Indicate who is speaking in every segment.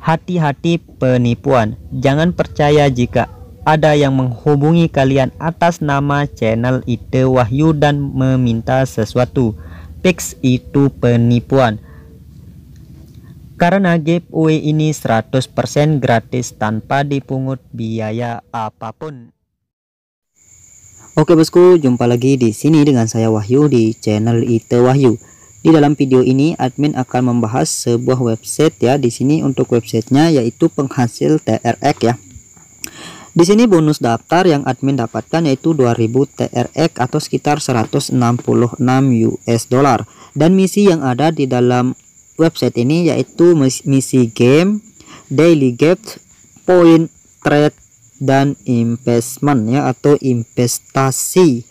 Speaker 1: Hati-hati penipuan. Jangan percaya jika ada yang menghubungi kalian atas nama channel Ite Wahyu dan meminta sesuatu. Fix itu penipuan. Karena giveaway ini 100% gratis tanpa dipungut biaya apapun. Oke bosku, jumpa lagi di sini dengan saya Wahyu di channel Ite Wahyu. Di dalam video ini admin akan membahas sebuah website ya. Di sini untuk websitenya yaitu penghasil TRX ya. Di sini bonus daftar yang admin dapatkan yaitu 2000 TRX atau sekitar 166 US dollar. Dan misi yang ada di dalam website ini yaitu misi game, daily gift, point trade dan investment ya atau investasi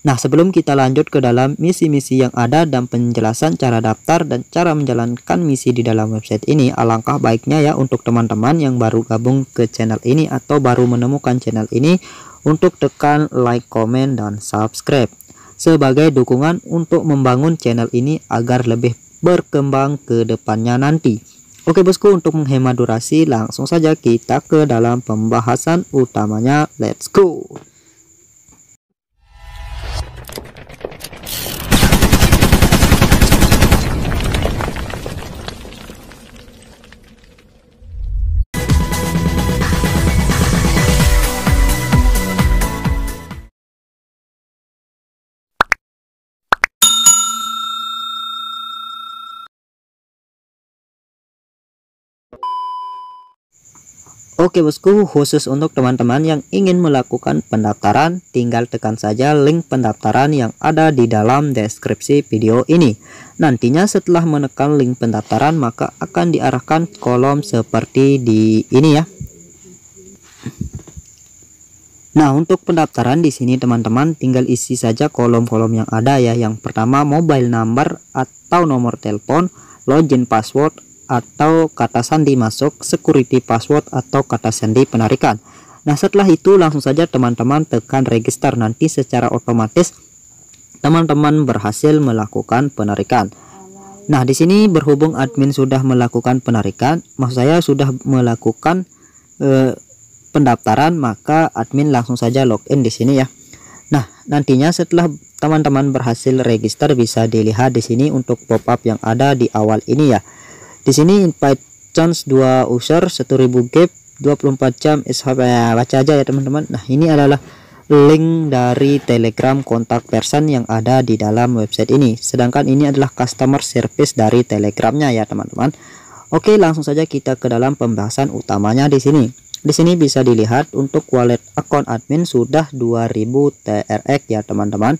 Speaker 1: Nah, sebelum kita lanjut ke dalam misi-misi yang ada dan penjelasan cara daftar dan cara menjalankan misi di dalam website ini, alangkah baiknya ya untuk teman-teman yang baru gabung ke channel ini atau baru menemukan channel ini untuk tekan like, comment, dan subscribe sebagai dukungan untuk membangun channel ini agar lebih berkembang ke depannya nanti. Oke bosku, untuk menghemat durasi langsung saja kita ke dalam pembahasan utamanya. Let's go! Oke bosku, khusus untuk teman-teman yang ingin melakukan pendaftaran, tinggal tekan saja link pendaftaran yang ada di dalam deskripsi video ini. Nantinya setelah menekan link pendaftaran, maka akan diarahkan kolom seperti di ini ya. Nah, untuk pendaftaran di sini teman-teman tinggal isi saja kolom-kolom yang ada ya. Yang pertama mobile number atau nomor telepon, login password atau kata sandi masuk, security password atau kata sandi penarikan. Nah setelah itu langsung saja teman-teman tekan register nanti secara otomatis teman-teman berhasil melakukan penarikan. Nah di sini berhubung admin sudah melakukan penarikan, maksud saya sudah melakukan eh, pendaftaran maka admin langsung saja login di sini ya. Nah, nantinya setelah teman-teman berhasil register bisa dilihat di sini untuk pop-up yang ada di awal ini ya. Di sini invite chance 2 user 1000 gap 24 jam SHP ya, nah, baca aja ya teman-teman. Nah, ini adalah link dari Telegram kontak person yang ada di dalam website ini. Sedangkan ini adalah customer service dari Telegramnya ya teman-teman. Oke, langsung saja kita ke dalam pembahasan utamanya di sini. Di sini bisa dilihat untuk wallet akun admin sudah 2000 TRX ya teman-teman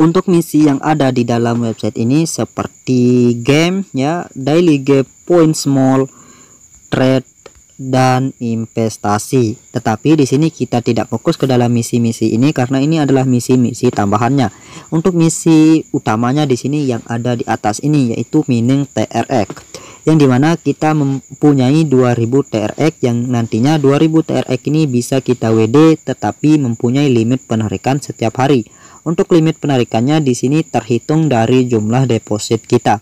Speaker 1: untuk misi yang ada di dalam website ini seperti game ya daily game point small trade dan investasi. Tetapi di sini kita tidak fokus ke dalam misi-misi ini karena ini adalah misi-misi tambahannya. Untuk misi utamanya di sini yang ada di atas ini yaitu mining TRX yang dimana kita mempunyai 2000 TRX yang nantinya 2000 TRX ini bisa kita WD tetapi mempunyai limit penarikan setiap hari untuk limit penarikannya di sini terhitung dari jumlah deposit kita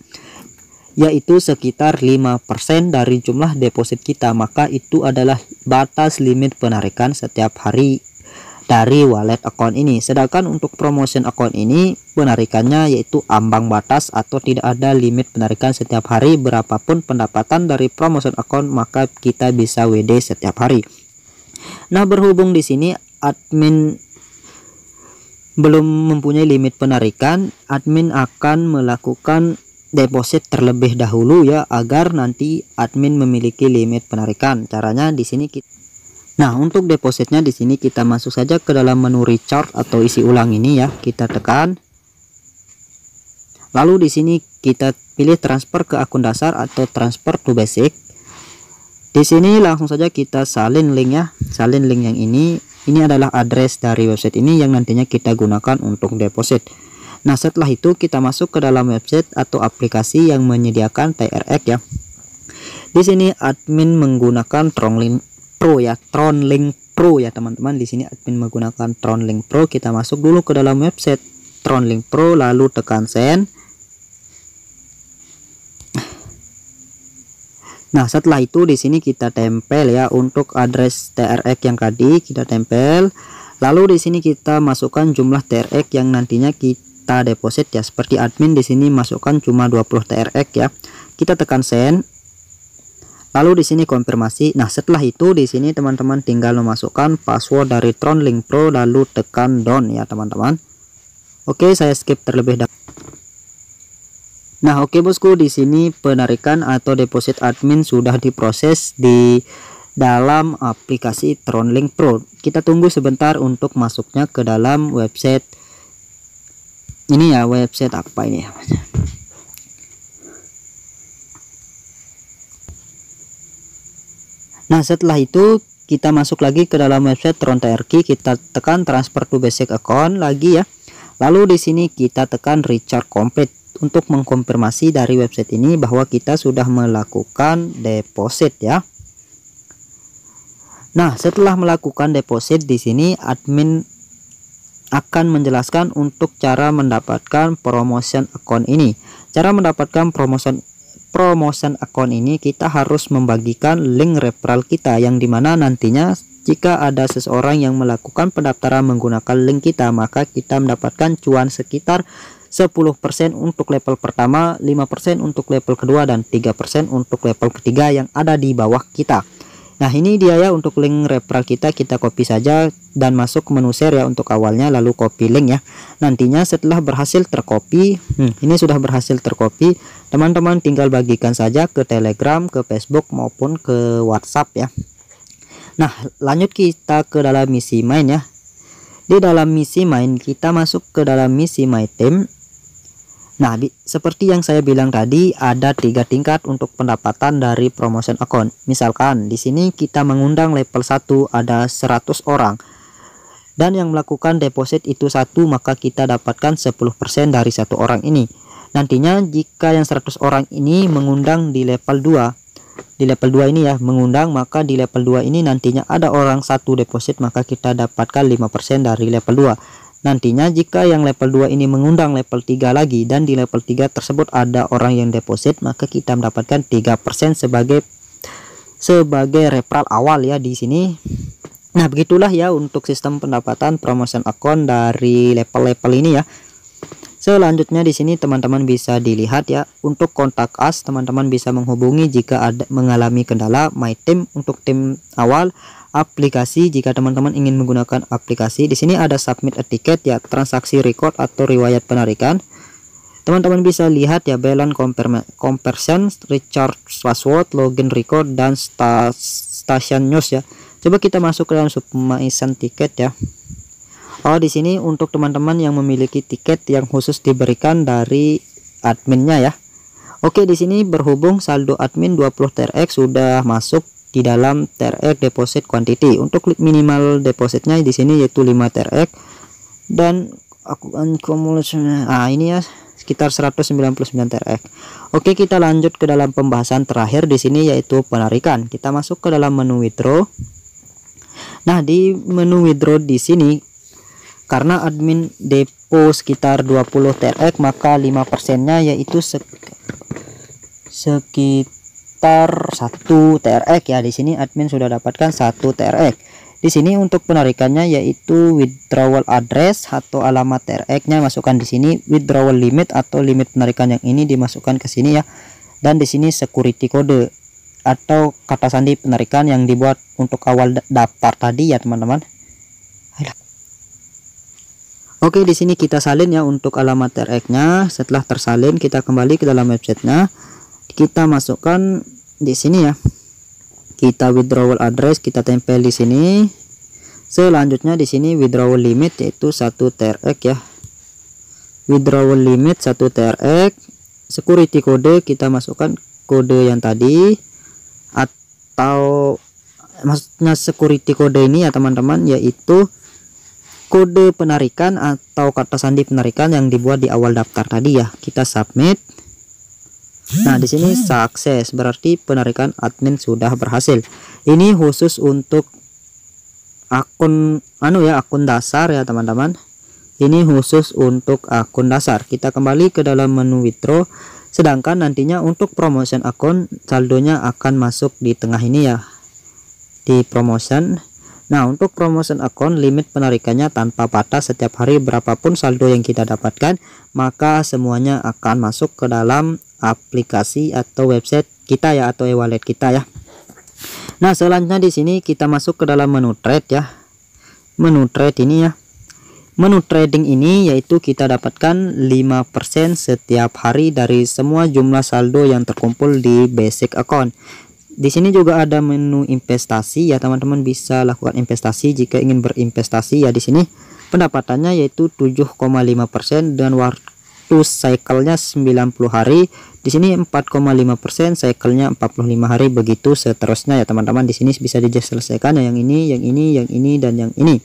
Speaker 1: yaitu sekitar 5% dari jumlah deposit kita maka itu adalah batas limit penarikan setiap hari dari wallet account ini sedangkan untuk promotion account ini penarikannya yaitu ambang batas atau tidak ada limit penarikan setiap hari berapapun pendapatan dari promotion account maka kita bisa WD setiap hari nah berhubung di sini admin belum mempunyai limit penarikan, admin akan melakukan deposit terlebih dahulu ya agar nanti admin memiliki limit penarikan. Caranya di sini kita Nah, untuk depositnya di sini kita masuk saja ke dalam menu recharge atau isi ulang ini ya. Kita tekan. Lalu di sini kita pilih transfer ke akun dasar atau transfer to basic. Di sini langsung saja kita salin link ya. Salin link yang ini ini adalah address dari website ini yang nantinya kita gunakan untuk deposit nah setelah itu kita masuk ke dalam website atau aplikasi yang menyediakan TRX ya di sini admin menggunakan Tronlink Pro ya Tronlink Pro ya teman-teman di sini admin menggunakan Tronlink Pro kita masuk dulu ke dalam website Tronlink Pro lalu tekan send Nah, setelah itu di sini kita tempel ya untuk address TRX yang tadi kita tempel. Lalu di sini kita masukkan jumlah TRX yang nantinya kita deposit ya. Seperti admin di sini masukkan cuma 20 TRX ya. Kita tekan send. Lalu di sini konfirmasi. Nah, setelah itu di sini teman-teman tinggal memasukkan password dari Tron Link Pro lalu tekan down ya, teman-teman. Oke, saya skip terlebih dahulu. Nah, oke okay, bosku, di sini penarikan atau deposit admin sudah diproses di dalam aplikasi Tronlink Pro. Kita tunggu sebentar untuk masuknya ke dalam website ini ya, website apa ini ya? Nah, setelah itu kita masuk lagi ke dalam website Tron TRQ, kita tekan transfer to basic account lagi ya. Lalu di sini kita tekan recharge complete untuk mengkonfirmasi dari website ini bahwa kita sudah melakukan deposit ya Nah setelah melakukan deposit di sini admin akan menjelaskan untuk cara mendapatkan promotion account ini cara mendapatkan promotion promotion account ini kita harus membagikan link referral kita yang dimana nantinya jika ada seseorang yang melakukan pendaftaran menggunakan link kita maka kita mendapatkan cuan sekitar 10% untuk level pertama, 5% untuk level kedua, dan 3% untuk level ketiga yang ada di bawah kita. Nah ini dia ya untuk link referral kita kita copy saja dan masuk ke menu share ya untuk awalnya lalu copy link ya nantinya setelah berhasil tercopy hmm, ini sudah berhasil tercopy teman-teman tinggal bagikan saja ke telegram ke facebook maupun ke whatsapp ya nah lanjut kita ke dalam misi main ya di dalam misi main kita masuk ke dalam misi my team Nah, di, seperti yang saya bilang tadi, ada tiga tingkat untuk pendapatan dari promotion account. Misalkan di sini kita mengundang level 1 ada 100 orang. Dan yang melakukan deposit itu satu, maka kita dapatkan 10% dari satu orang ini. Nantinya jika yang 100 orang ini mengundang di level 2, di level 2 ini ya, mengundang maka di level 2 ini nantinya ada orang satu deposit maka kita dapatkan 5% dari level 2 Nantinya jika yang level 2 ini mengundang level 3 lagi dan di level 3 tersebut ada orang yang deposit maka kita mendapatkan 3% sebagai sebagai referral awal ya di sini. Nah, begitulah ya untuk sistem pendapatan promotion account dari level-level ini ya. Selanjutnya di sini teman-teman bisa dilihat ya untuk kontak as teman-teman bisa menghubungi jika ada mengalami kendala my team untuk tim awal aplikasi jika teman-teman ingin menggunakan aplikasi. Di sini ada submit a ticket ya transaksi record atau riwayat penarikan. Teman-teman bisa lihat ya balance conversion, recharge password, login record dan station news ya. Coba kita masuk ke dalam submission tiket ya. Oh, di sini untuk teman-teman yang memiliki tiket yang khusus diberikan dari adminnya ya. Oke, di sini berhubung saldo admin 20 TRX sudah masuk di dalam TRX deposit quantity. Untuk minimal depositnya di sini yaitu 5 TRX dan aku akumulasi ah ini ya sekitar 199 TRX. Oke, kita lanjut ke dalam pembahasan terakhir di sini yaitu penarikan. Kita masuk ke dalam menu withdraw. Nah, di menu withdraw di sini karena admin depo sekitar 20 TRX maka 5%-nya yaitu sek sekitar sekitar satu TRX ya di sini admin sudah dapatkan 1 TRX di sini untuk penarikannya yaitu withdrawal address atau alamat TRX nya masukkan di sini withdrawal limit atau limit penarikan yang ini dimasukkan ke sini ya dan di sini security code atau kata sandi penarikan yang dibuat untuk awal daftar tadi ya teman-teman Oke di sini kita salin ya untuk alamat TRX nya setelah tersalin kita kembali ke dalam websitenya kita masukkan di sini ya kita withdrawal address kita tempel di sini selanjutnya di sini withdrawal limit yaitu 1 TRX ya withdrawal limit 1 TRX security kode kita masukkan kode yang tadi atau maksudnya security kode ini ya teman-teman yaitu kode penarikan atau kata sandi penarikan yang dibuat di awal daftar tadi ya kita submit Nah, di sini sukses berarti penarikan admin sudah berhasil. Ini khusus untuk akun anu ya, akun dasar ya, teman-teman. Ini khusus untuk akun dasar. Kita kembali ke dalam menu withdraw. Sedangkan nantinya untuk promotion akun saldonya akan masuk di tengah ini ya. Di promotion Nah, untuk promotion account, limit penarikannya tanpa batas setiap hari berapapun saldo yang kita dapatkan, maka semuanya akan masuk ke dalam aplikasi atau website kita ya atau e-wallet kita ya. Nah, selanjutnya di sini kita masuk ke dalam menu trade ya. Menu trade ini ya. Menu trading ini yaitu kita dapatkan 5% setiap hari dari semua jumlah saldo yang terkumpul di basic account. Di sini juga ada menu investasi ya teman-teman bisa lakukan investasi jika ingin berinvestasi ya di sini pendapatannya yaitu 7,5% dan waktu cycle-nya 90 hari. Di sini 4,5%, cycle-nya 45 hari begitu seterusnya ya teman-teman. Di sini bisa diselesaikan ya yang ini, yang ini, yang ini dan yang ini.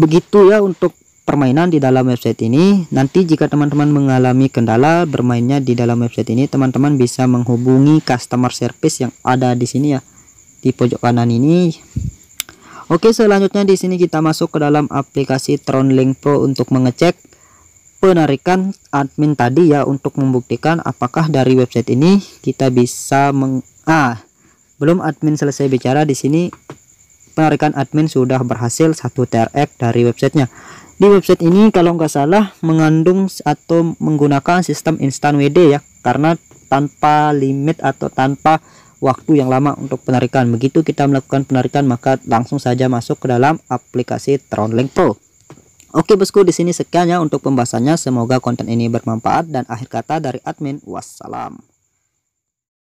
Speaker 1: Begitu ya untuk permainan di dalam website ini. Nanti jika teman-teman mengalami kendala bermainnya di dalam website ini, teman-teman bisa menghubungi customer service yang ada di sini ya, di pojok kanan ini. Oke, selanjutnya di sini kita masuk ke dalam aplikasi TronLink Pro untuk mengecek penarikan admin tadi ya untuk membuktikan apakah dari website ini kita bisa meng ah belum admin selesai bicara di sini penarikan admin sudah berhasil satu TRX dari websitenya di website ini kalau nggak salah mengandung atau menggunakan sistem instan WD ya karena tanpa limit atau tanpa waktu yang lama untuk penarikan. Begitu kita melakukan penarikan maka langsung saja masuk ke dalam aplikasi Tronlink Pro. Oke bosku di sini sekian ya untuk pembahasannya. Semoga konten ini bermanfaat dan akhir kata dari admin wassalam.